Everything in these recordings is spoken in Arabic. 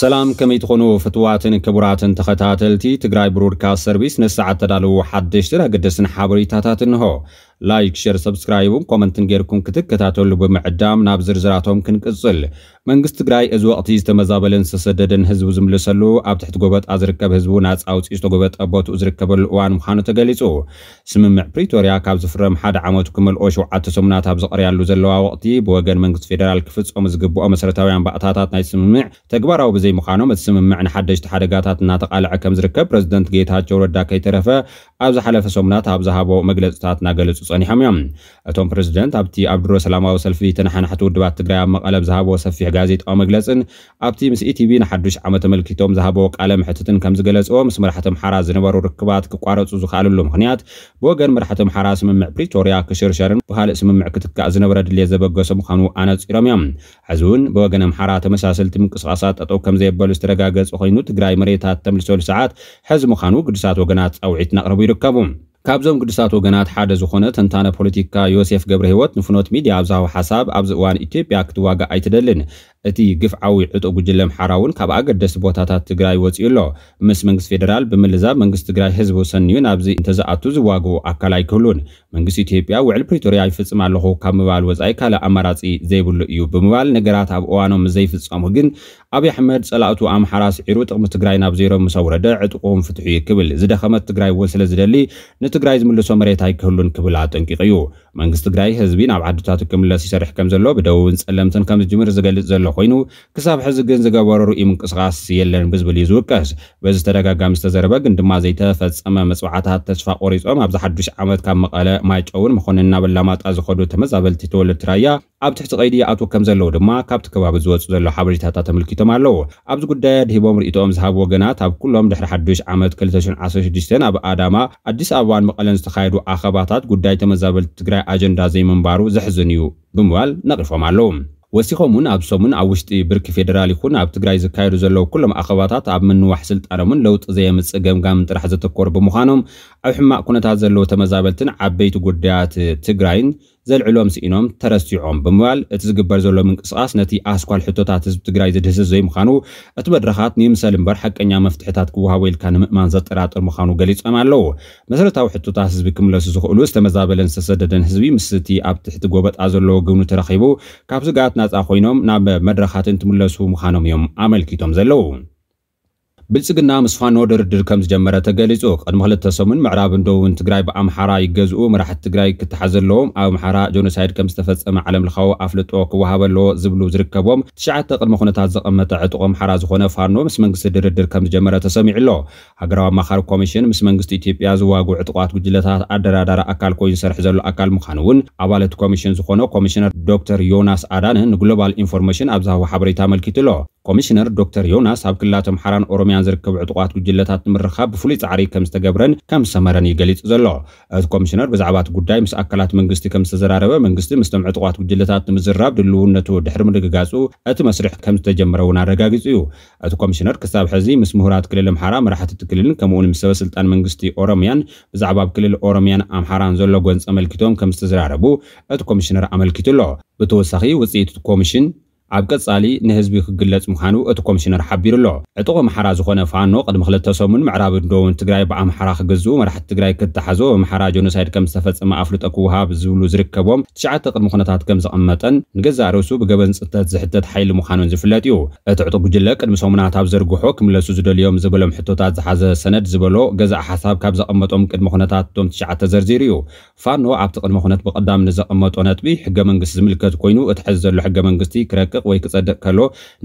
ሰላም ከመይ ትኾኑ ፍትዋትን ክቡራትን ተኸታተልቲ ትግራይ ብሮድካስት ሰርቪስ ንሰዓት ተዳለዉ ሓደሽትን ኣገደስን ሓበሬታታት እንሆ لايك شير سبسكرايبون كومنتن غيركم كتكتاتولو بمعدام نابزر زراتهم كنقصل መንግስት ትግራይ እዚ ወቅቲ ዝተመዛበለን ዝተሰደደን ህዝቢ ዝምልሰሉ ኣብ ትሕቲ ጎበጣ ዝርከብ ህዝቡ ናፅ ኣውፅኡ ዝተጎበጠ ቦትኡ ዝርከበሉ እዋን ምዃኑ ተገሊጹ ስምምዕ ፕሪቶርያ ካብ ዝፍረም ሓደ ዓመት ክመልኦ ሸውዓተ ሰሙናት ኣብ ዘቐርያሉ ዘለዋ ወቅቲ ብወገን መንግስቲ ፌደራል ክፍፀሙ ዝግብኦ መሰረታውያን ባእታታት ናይ ስምምዕ ተግባራዊ ብዘይምዃኖም እቲ ስምምዕ ንሓደሽቲ ሓደጋታት እናተቓልዐ ከም ዝርከብ ፕረዚደንት ጌታቸው ረዳ ከይተረፈ ኣብ ዝሓለፈ ሰሙናት ኣብ ዝሃቦ መግለፅታት እናገለጹ ጸኒሖም እዮም እቶም ፕረዚደንት ኣብቲ ኣብ ድሮ ሰላማዊ ሰልፊ ተናሓናሕቲ ውድባት ትግራይ ኣብ መቐለ ብዝሃቦ ሰፊሕ ጋዜጣዊ መግለፅን ኣብቲ ምስ ኢቲቪ ንሓዱሽ ዓመት ተመልኪቶም ዝሃቦ ቃለ ምሕትትን ከም ዝገለፅዎ ምስ መራሕቲ ኣምሓራ ዝነበሩ ርክባት ክቋረፁ ዝኽኣለሉ ምክንያት ብወገን መራሕቲ ኣምሓራ ስምምዕ ፕሪቶርያ ክሽርሸርን ብካልእ ስምምዕ ክትካእ ዝነበረ ድሌት ዘበገሶ ምዃኑ ኣነፂሮም እዮም ሕዚ እውን ብወገን ኣምሓራ ተመሳሰልቲ ምንቅስቃሳት ጠጠው ከም ዘየበሉ ዝተረጋገፀ ኮይኑ ትግራይ መሬታት ተምልሰሉ ሰዓት ሕዚ ምዃኑ ግድሳት ወገናት ኣውዒት ናቕርቡ ይርከቡ ካብዞም ቅዱሳት ወገናት ሓደ ዝኾነ ተንታነ ፖለቲካ ዮሴፍ ገብረ ሂወት ንፍኖት ሚድያ ኣብዝሃቦ ሓሳብ ኣብዚ እዋን ኢትዮጵያ ክትዋጋእ ኣይትደልን እቲ ግፍዓዊ ዕጡቕ ጉጅለ ምሓራ እውን ካብ ኣገደስቲ ቦታታት ትግራይ ወፂኡ ኣሎ ምስ መንግስቲ ፌደራል ብምልዛብ መንግስቲ ትግራይ ህዝቢ እዩ ናብዚ እንተዝኣቱ ዝዋግቡ ኣካል ኣይክህሉን መንግስቲ ኢትዮጵያ ውዕል ፕሪቶርያ ይፍፅም ኣለኹ ካብ ምባል ወፃኢ ካልእ ኣማራፂ ዘይብሉ እዩ ብምባል ነገራት ኣብ እዋኖም ዘይፍፀሙ ግን ኣብዪ ኣሕመድ ፀላእቱ ኣምሓራ ስዒሩ ጥቕሚ ትግራይ ናብ ዜሮ ምስ ኣውረደ ዕጡቁም ፍትሑ እዩ ክብል ዝደኸመት ትግራይ እውን ስለ ዝደሊ ንትግራይ ዝምልሶ መሬት ኣይክህሉን ክብል ኣጠንቂቕ እዩ መንግስቲ ትግራይ ህዝቢ ናብ ዓድታቱ ክምለስ ይሰርሕ ከም ዘሎ ብደቡብን ጸለምትን ከም ዝጅምር ዝገልጽ ዘሎ ኮይኑ ክሳብ ሕዚ ግን ዝገበሮ ርኡይ ምንቅስቓስ የለን ብዝብል እዩ ዝውቀስ በዚ ተደጋጋሚ ዝተዘረበ ግን ድማ ዘይተፈጸመ መፅዋዕታት ተስፋ ቆሪፆም ኣብዚ ሓዱሽ ዓመት ካብ መቐለ ማይጨውን መኮንንና በላማጣ ዝኸዱ ተመዛበልቲ ተወለድቲ ራያ ኣብ ትሕቲ ቀይዲ ኣቶ ከም ዘለዉ ድማ ካብቲ ከባቢ ዝወፁ ዘሎ ሓበሬታታት ተመልኪቶም ኣለዉ ኣብዚ ጉዳይ ድሂቦም ርእቶኦም ዝሃብ ወገናት ኣብ ኩሎም ድሕሪ ሓዱሽ ዓመት 216 ኣብ ኣዳማ ኣዲስ ኣበባን መቐለን ዝተካየዱ ኣኸባታት ጉዳይ ተመዛበልቲ ትግራይ ኣጀንዳ ዘይምንባሩ ዘሕዝን እዩ ብምባል ነቒፎም ኣለዉ ወሲኾምን ኣብ ሰሙን ኣብ ውሽጢ ብርኪ ፌደራል ይኹን ኣብ ትግራይ ዝካየዱ ዘለዉ ኩሎም ኣኸባታት ኣብ ምንዋሕ ስልጣኖምን ለውጢ ዘየምፅእ ገምጋምን ጥራሕ ዘተኮሩ ብምዃኖም ኣብ ሕማቅ ኩነታት ዘለዉ ተመዛበልትን ዓበይቲ ጉዳያት ትግራይን ዘልዕሎም ስኢኖም ተረሲዖም ብምባል እቲ ዝግበር ዘሎ ምንቅስቃስ ነቲ ኣስኳል ሕቶታት ህዝቢ ትግራይ ዝድህስስ ዘይምዃኑ እቲ መድረኻት ንምሰል እምበር ሓቀኛ መፍትሕታት ክወሃቦ ኢልካ ንምእማን ዘጠራጥር ምዃኑ ገሊፆም ኣለዉ መሰረታዊ ሕቶታት ህዝቢ ክምለሱ ዝኽእሉ ዝተመዛበለን ዝተሰደደን ህዝቢ ምስቲ ኣብ ትሕቲ ጎበጣ ዘለዎ ግብኑ ተረኺቡ ካብ ስጋኣት ናፃ ኮይኖም ናብ መድረኻትን ትምለሱ ምዃኖም እዮም ኣመልኪቶም ዘለዉ بلسقنا مسفان نودر در كم زجمرة تجلسوك المهلة تسمون معراب دو انت جراي بأم حرا يجزء مراح تجراي كتحزر لهم أو محرا جونسايد كم استفز أم علم الخو أفلتوك وهاب لو زبلو زركبهم تشعت قل مخونة هذا أم تعت أم حرا زخونة فارنو مسمن قصدر در كم زجمرة تسمع له هجرا مخار كوميشن مسمن قصدي تيب يازوا جو عتقات جلتها أدرى دار أكل كوين سرح زلو أكل مخانون عوالة كوميشن زخونة كوميشنر دكتور يوناس آدان جلوبال إنفورميشن أبزاه وحبري تعمل كتلو كوميشنر دكتور يوناس أبكلاتهم حران أروميان زركب عطوات وجلتات مرخاب فليت عري كم استجبرن كم سمرني جليت زلع كوميشنر بزعبات قداي مس أكلات منجستي كم استزرارة منجستي مستم عطوات وجلتات مزراب دلون نتو دحرم دقجاسو أت مسرح كم استجمرون رجاجزيو كوميشنر كساب حزي مس مهرات كلهم حرام راح تتكلن كمون مسوا سلطان منجستي أروميان بزعباب كل أروميان أم حران زلع جنس أملكتهم كم استزرارة بو أت كوميشنر أملكتلو بتوسخي وسيت كوميشن عبق صالي نهزبي خجلت مخانو اتقوم شنر حبير الله اتقوم محرا زخونا فانو قد مخلط تصومن معراب الدون تقرأي بقى محرا خجزو مرح تقرأي كد تحزو محرا جونو سايد كم استفدس اما افلت اكوها بزولو زرك كبوم تشعات قد مخنطات كم زقمتن نقزع روسو بقبن ستات زحتات حيل مخانو انزفلاتيو اتعطو بجلة قد مصومنا عطاب زرقوحو كم لسو زدو اليوم زبلو محطوطات زحازة سند زبلو قزع حساب كاب زقمتهم قد مخنطات فانو عبتق المخنط بقدام نزقمتونات اتحزر لحقا ክረቅቕ ወይ ክጸድቕ ከሎ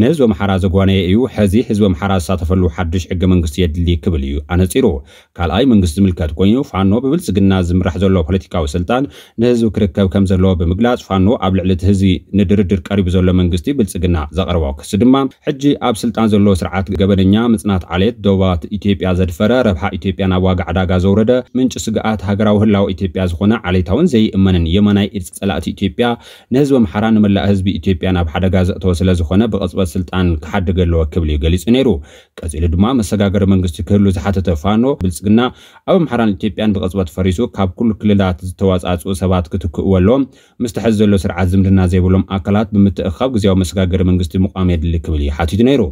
ንህዝቢ ኣምሓራ ዘጓነየ እዩ ሕዚ ህዝቢ ኣምሓራ ዝሳተፈሉ ሓድሽ ሕገ መንግስቲ የድሊ ክብል እዩ ኣነፂሩ ካልኣይ መንግስቲ ዝምልከት ኮይኑ ፋኖ ብብልፅግና ዝምራሕ ዘሎ ፖለቲካዊ ስልጣን ንህዝቢ ክርከብ ከም ዘለዎ ብምግላፅ ፋኖ ኣብ ልዕሊ እቲ ህዝቢ ንድርድር ቀሪቡ ዘሎ መንግስቲ ብልፅግና ዘቕርቦ ክሲ ድማ ሕጂ ኣብ ስልጣን ዘሎ ስርዓት ገበነኛ ምፅናት ዓሌት ደባት ኢትዮጵያ ዘድፈረ ረብሓ ኢትዮጵያ ናብ ዋጋ ዕዳጋ ዘውረደ ምንጭ ስግኣት ሃገራዊ ህላዊ ኢትዮጵያ ዝኾነ ዓሌታውን ዘይእመንን የመናይ ኢድ ፀላእቲ ኢትዮጵያ ንህዝቢ ኣምሓራ ንመላእ ህዝቢ ኢትዮጵያ ናብ ሓደጋ ተጋዘእተዎ ስለ ዝኾነ ብቐፅበት ስልጣን ክሓድግ ኣለዎ ክብል እዩ ገሊፁ ነይሩ ቀፂሉ ድማ መሰጋገሪ መንግስቲ ክህሉ ዝሓተተ ፋኖ ብልፅግና ኣብ ኣምሓራን ኢትዮጵያን ብቐፅበት ፈሪሱ ካብ ኩሉ ክልላት ዝተዋፃፅኡ ሰባት ክትክእዎ ኣለዎም ምስቲ ሕዚ ዘሎ ስርዓት ዝምድና ዘይብሎም ኣካላት ብምትእኻብ ግዜያዊ መሰጋገሪ መንግስቲ ምቋም የድሊ ክብል እዩ ሓቲቱ ነይሩ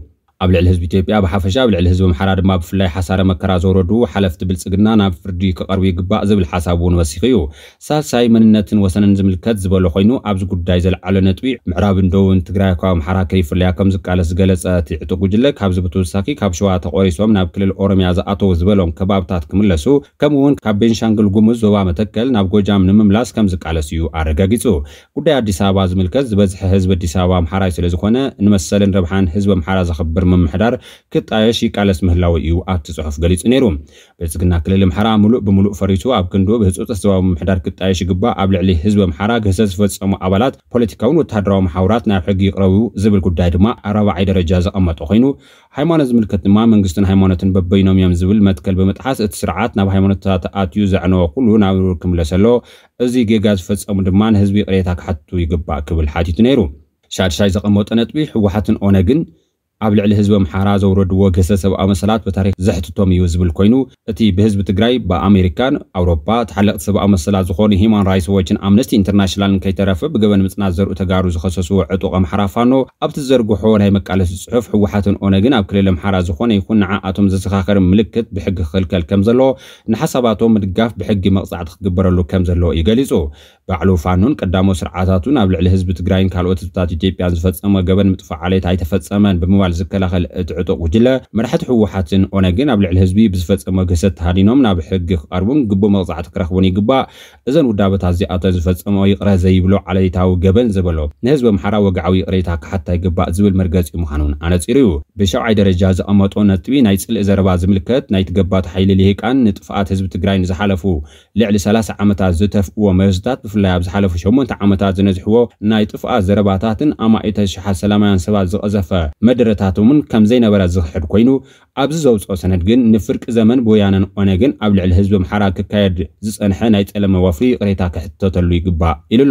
ኣብ ልዕሊ ህዝቢ ኢትዮጵያ ብሓፈሻ ኣብ ልዕሊ ህዝቢ ኣምሓራ ድማ ብፍላይ ሓሳረ መከራ ዘወረዱ ሓለፍቲ ብልፅግና ናብ ፍርዲ ክቐርቡ ይግባእ ዝብል ሓሳብ እውን ወሲኺ እዩ ሳልሳይ መንነትን ወሰንን ዝምልከት ዝበሎ ኮይኑ ኣብዚ ጉዳይ ዘለዓለ ነጥቢ ምዕራብን ደቡብን ትግራይ ካብ ኣምሓራ ከይፍለያ ከም ዝቃለስ ዝገለፀ እቲ ዕጡ ጉጅለ ካብዚ ብተወሳኺ ካብ ሸዋ ተቆሪሶም ናብ ክልል ኦሮምያ ዝኣተው ዝበሎም ከባብታት ክምለሱ ከምኡ እውን ካብ ቤንሻንግል ጉሙዝ ዞባ መተከል ናብ ጎጃም ንምምላስ ከም ዝቃለስ እዩ ኣረጋጊፁ ጉዳይ ኣዲስ ኣበባ ዝምልከት ዝበዝሐ ህዝቢ ኣዲስ ኣበባ ኣምሓራይ ስለዝኾነ ንመሰልን ረብሓን ህዝቢ ኣምሓራ ዘኽብር ምምሕዳር ክጣየሽ ይቃለስ ምህላዊ እዩ ኣብቲ ጽሑፍ ገሊጹ ነይሩ ብልጽግና ክልል ኣምሓራ ሙሉእ ብሙሉእ ፈሪቱ ኣብ ክንዶ ብህፁፀት ዞባዊ ምምሕዳር ክጣየሽ ይግባእ ኣብ ልዕሊ ህዝቢ ኣምሓራ ግህሰት ዝፈጸሙ ኣባላት ፖለቲካውን ወተሃደራዊ ማሕውራት ናብ ሕጊ ይቕረቡ ዝብል ጉዳይ ድማ ኣረባዓይ ደረጃ ዘቐመጠ ኮይኑ ሃይማኖት ዝምልከት ድማ መንግስትን ሃይማኖትን በበይኖም እዮም ዝብል መትከል ብምጥሓስ እቲ ስርዓት ናብ ሃይማኖታት ኣትዩ ዘዕነወ ኩሉ ናብ ክምለስ ኣሎ እዚ ጌጋ ዝፈጸሙ ድማ ንህዝቢ ቅሬታ ክሓቱ ይግባእ ክብል ሓቲቱ ነይሩ ሻድሻይ ዘቐመጠ ነጥቢ ሕወሓትን ኦነግን ኣብ ልዕሊ ህዝቢ ኣምሓራ ዘውረድዎ ገሰ ሰብኣዊ መሰላት ብታሪክ ዘሕትቶም እዩ ዝብል ኮይኑ እቲ ብህዝቢ ትግራይ ብኣሜሪካን ኣውሮፓ ተሓለቕቲ ሰብኣዊ መሰላት ዝኾኑ ሂማን ራይትስ ዎችን ኣምነስቲ ኢንተርናሽናልን ከይተረፈ ብገበን ምፅናት ዘርኡ ተጋሩ ዝኸሰሱ ዕጡቕ ኣምሓራ ፋኖ ኣብቲ ዘርግሖ ናይ መቃለሲ ፅሑፍ ሕወሓትን ኦነግን ኣብ ክልል ኣምሓራ ዝኾነ ይኹን ንዓኣቶም ዘዘኻኽር ምልክት ብሕጊ ክኽልከል ከም ዘለዎ ንሓሳባቶም ምድጋፍ ብሕጊ መቕፃዕቲ ክግበረሉ ከም ዘለዎ እዩ ገሊጹ ባዕሉ ፋኖን ቀዳሞ ስርዓታቱን ኣብ ልዕሊ ህዝቢ ትግራይን ካልኦት ህዝብታት ኢትዮጵያን ዝፈፀመ ገበን ምጥፋእ ዓሌት ኣይተፈፀመን ብምባል ዝከላኸል እቲ ዕጡቅ ጉጅለ መራሕቲ ሕወሓትን ኦነግን ኣብ ልዕሊ ህዝቢ ብዝፈፀመ ግህሰት ተሃዲኖም ናብ ሕጊ ክቐርቡን ግቡእ መቕፃዕቲ ክረኽቡን ይግባእ እዘን ውዳበታት እዚኣተን ዝፈፀመ ይቕረ ዘይብሎ ዓለይታዊ ገበን ዝበሎ ንህዝቢ ኣምሓራ ወግዓዊ ቅሬታ ክሓታ ይግባእ ዝብል መርገፂ ምዃኑን ኣነፂሩ እዩ ብሻብዓይ ደረጃ ዝቐመጦ ነጥቢ ናይ ፅልእ ዘረባ ዝምልከት ናይ ትገባቲ ሓይሊ ልሂቃን ንጥፍኣት ህዝቢ ትግራይ ንዝሓለፉ ልዕሊ 30 ዓመታት ዝተፍእዎ መብዝታት بفلاب زحلف شومون تعامات زنزحو نايتف ازرباتات اما ايتش حسلامان سبا زقزف مدرتاتومن كم زين برا زحر كوينو ابز زوز اسند جن نفرق زمن بويان اونغن ابلع الحزب محراك كايد زسن حنايت الموافي ريتا كحتتلو يغبا الى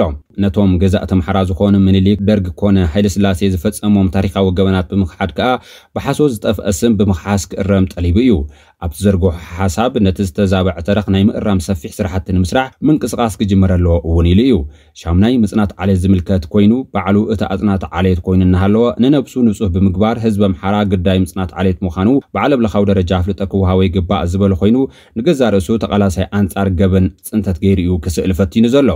ነቶም ገዛእቲ ኣምሓራ ዝኾኑ ምኒሊክ ደርጊ ኮነ ሃይለስላሴ ዝፈፀሞም ታሪካዊ ገበናት ብምክሓድ ከዓ ብሓሶ ዝጠፍአ ስም ብምክሓስ ክእረም ጠሊቡ እዩ ኣብቲ ዘርግሑ ሓሳብ ነቲ ዝተዛብዐ ተረኽ ናይ ምእራም ሰፊሕ ስራሕቲ ንምስራሕ ምንቅስቃስ ክጅመር ኣለዎ እውን ኢሉ እዩ ሻሙናይ ምፅናት ዓሌት ዝምልከት ኮይኑ ባዕሉ እቲ ኣፅናት ዓሌት ኮይኑ እናሃለወ ንነብሱ ንፁህ ብምግባር ህዝቢ ኣምሓራ ግዳይ ምፅናት ዓሌት ምዃኑ ብዓለም ለኻዊ ደረጃ ኣፍልጠ ክውሃቦ ይግባእ ዝበሎ ኮይኑ ንገዛ ርእሱ ተቓላሳይ ኣንጻር ገበን ፅንተት ገይሩ እዩ ክስእል ፈቲኑ ዘሎ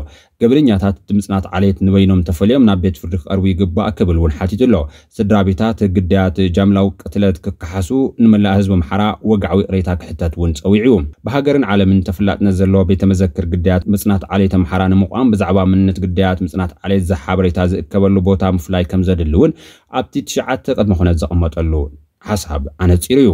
ገብርኛታት ድምፂ ፅዕናት ዓልየት ንበይኖም ተፈልዮም ናብ ቤት ፍርዲ ክቐርቡ ይግባእ ክብል እውን ሓቲቱ ኣሎ ስድራ ቤታት ግዳያት ጃምላዊ ቅትለት ክከሓሱ ንመላእ ህዝቢ ኣምሓራ ወጋዕዊ ቅሬታ ክሕተት እውን ፀዊዑ ብሃገርን ዓለምን ተፈላጥነት ዘለዎ ቤተ መዘክር ግዳያት ምፅናት ዓልየት ኣምሓራ ንምቋም ብዛዕባ ምንነት ግዳያት ምፅናት ዓልየት ዝሓበሬታ ዝእከበሉ ቦታ ምፍላይ ከም ዘድሊ እውን ኣብቲ ትሽዓተ ቅድሚ ኩነት ዘቕመጠሉ ሓሳብ ኣነፂሩ እዩ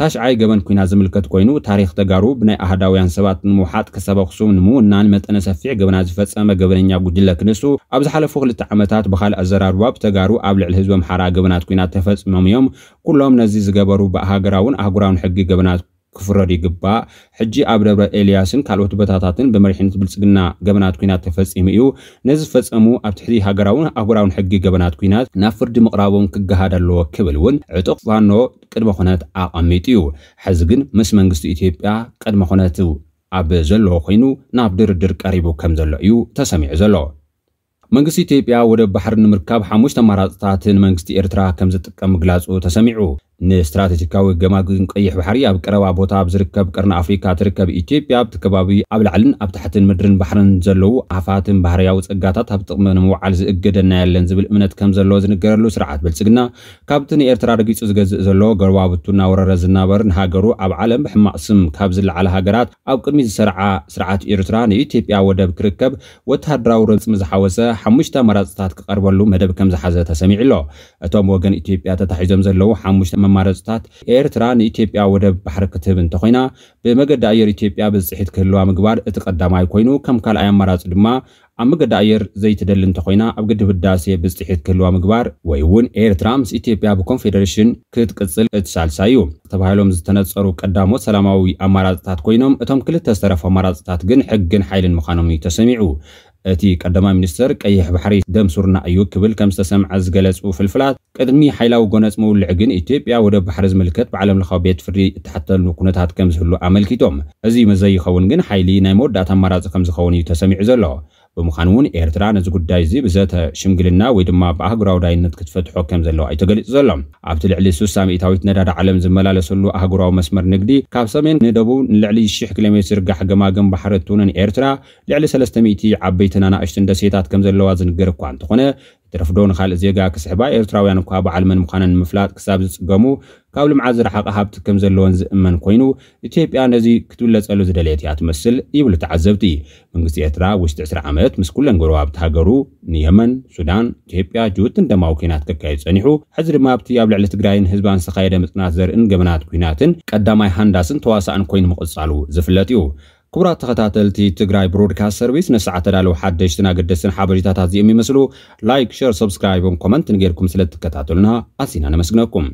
ታሽዓይ ገበን ኩና ዝምልከት ኮይኑ ታሪክ ተጋሩ ብናይ ኣህዳውያን ሰባት ንምውሓጥ ክሰብ ኣክሱም ንምውናን መጠነ ሰፊዕ ገበና ዝፈፀመ ገበነኛ ጉጅለ ክንሱ ኣብ ዝሓለፉ ክልተ ዓመታት ብካልእ ኣዘራርባ ብተጋሩ ኣብ ልዕሊ ህዝቢ ኣምሓራ ገበናት ኩናት ተፈፂሞም እዮም ኩሎም ነዚ ዝገበሩ ብሃገራውን ኣህጉራውን ሕጊ ገበናት ክፍረድ ይግባእ ሕጂ ኣብ ደብረ ኤልያስን ካልኦት ቦታታትን ብመሪሕነት ብልፅግና ገበናት ኩናት ተፈፂሙ እዩ ነዚ ዝፈፀሙ ኣብ ትሕቲ ሃገራውን ኣህጉራውን ሕጊ ገበናት ኩናት ናብ ፍርዲ ምቕራቦም ክገሃድ ኣለዎ ክብል እውን ዕጡቕ ፋኖ ቅድመ ኩነት ኣቐሚጡ እዩ ሕዚ ግን ምስ መንግስቲ ኢትዮጵያ ቅድመ ኩነት ኣብ ዘለዎ ኮይኑ ናብ ድርድር ቀሪቡ ከም ዘሎ እዩ ተሰሚዑ ዘሎ መንግስቲ ኢትዮጵያ ወደብ ባሕሪ ንምርካብ ሓሙሽተ ኣማራፅታት ንመንግስቲ ኤርትራ ከም ዝጥቀም ምግላፁ ተሰሚዑ ንስትራተጂካዊ ገማግን ቀይሕ ባሕሪ ኣብ ቀረባ ቦታ ኣብ ዝርከብ ቀርኒ ኣፍሪካ ትርከብ ኢትዮጵያ ኣብቲ ከባቢ ኣብ ላዕልን ኣብ ታሕትን ምድርን ባሕርን ዘለው ኣፋትን ባህርያዊ ፀጋታት ኣብ ጥቕሚ ንምውዓል ዝእገደና ያለን ዝብል እምነት ከም ዘለዎ ዝንገረሉ ስርዓት ብልፅግና ካብቲ ንኤርትራ ረጊፁ ዝገዝእ ዘሎ ገርባብቱ እናወረረ ዝናበር ንሃገሩ ኣብ ዓለም ብሕማቅ ስም ካብ ዝለዓለ ሃገራት ኣብ ቅድሚ ዝሰርዓ ስርዓት ኤርትራ ንኢትዮጵያ ወደብ ክርከብ ወተሃደራዊ ርፅሚ ዝሓወሰ ሓሙሽተ መራፅታት ክቐርበሉ መደብ ከም ዝሓዘ ተሰሚዑ ኣሎ እቶም ወገን ኢትዮጵያ ተታሒዞም ዘለው ሓሙሽተ ኣማራፅታት ኤርትራ ንኢትዮጵያ ወደብ ባሕሪ ክትህብ እንተኮይና ብመገዲ ኣየር ኢትዮጵያ ብፅሒት ክህልዋ ምግባር እቲ ቀዳማይ ኮይኑ ከም ካልኣይ ኣማራፂ ድማ ኣብ መገዲ ኣየር ዘይትደሊ እንተኮይና ኣብ ግድብ ህዳሴ ብፅሒት ክህልዋ ምግባር ወይ እውን ኤርትራ ምስ ኢትዮጵያ ብኮንፌደሬሽን ክትቅፅል እቲ ሳልሳይ እዩ ተባሂሎም ዝተነፀሩ ቀዳሞት ሰላማዊ ኣማራፅታት ኮይኖም እቶም ክልተ ዝተረፉ ኣማራፅታት ግን ሕግን ሓይልን ምዃኖም እዩ ተሰሚዑ اتي قدما منستر قيح بحري دم سورنا ايو كبل كم استسمع از غلصو فلفلات قدمي حيلاو غنص مول عقن ايتيوبيا ود بحرز ملكت بعالم الخابيت فري تحتل نكونت هات كم زلو عملكيتوم ازي مزاي خون حيلي نايمو داتا مراز كم زخون يتسمع زلو ብምዃን እውን ኤርትራ ነዚ ጉዳይ እዚ ብዘተ ሽምግልና ወይ ድማ ብኣህጉራውዳይነት ክትፈትሖ ከም ዘለዋ እዩ ተገሊጹ ዘሎ ኣብቲ ልዕሊ 60 ሚእታዊት ነዳድ ዓለም ዝመላለሰሉ ኣህጉራዊ መስመር ንግዲ ካብ ሰሜን ንደቡብ ንልዕሊ 0 ኪሎ ሜትር ዝርጋሕ ገማገም ባሕሪ እትውንን ኤርትራ ልዕሊ 300 ዓበይትን ኣናእሽትን ደሴታት ከም ዘለዋ ዝንገር እኳ እንተኾነ ትረፍዶ ንካልእ ዜጋ ክስሕባ ኤርትራውያን እኳ በዓል መን ምዃነን ንምፍላጥ ክሳብ ዝፅገሙ ካብ ልምዓት ዝረሓቐ ሃብቲ ከም ዘለዎን ዝእመን ኮይኑ ኢትዮጵያ ነዚ ክትብለጸሉ ዝደልየት እያ ትመስል ይብሉ ተዓዘብቲ መንግስቲ ኤርትራ ውሽጢ 20 ዓመት ምስ ኩለን ጎረባብቲ ሃገሩ ንየመን ሱዳን ኢትዮጵያ ጅቡትን ደማዊ ኩናት ከካይድ ጸኒሑ ሕዚ ድማ ኣብቲ ኣብ ልዕሊ ትግራይን ህዝባን ዝተኻየደ ምፅናት ዘርእን ገበናት ኩናትን ቀዳማይ ሃንዳስን ተዋሳእን ኮይኑ ምቕጻሉ ዝፍለጥ እዩ ክቡራት ተኸታተልቲ ትግራይ ብሮድካስት ሰርቪስ ንሰዓት ተዳለዉ ሓደሽትን ኣገደስትን ሓበሬታታት እዚኦም ይመስሉ ላይክ ሸር ሰብስክራይብን ኮመንትን ጌርኩም ስለ ትከታተሉና ኣዝና ነመስግነኩም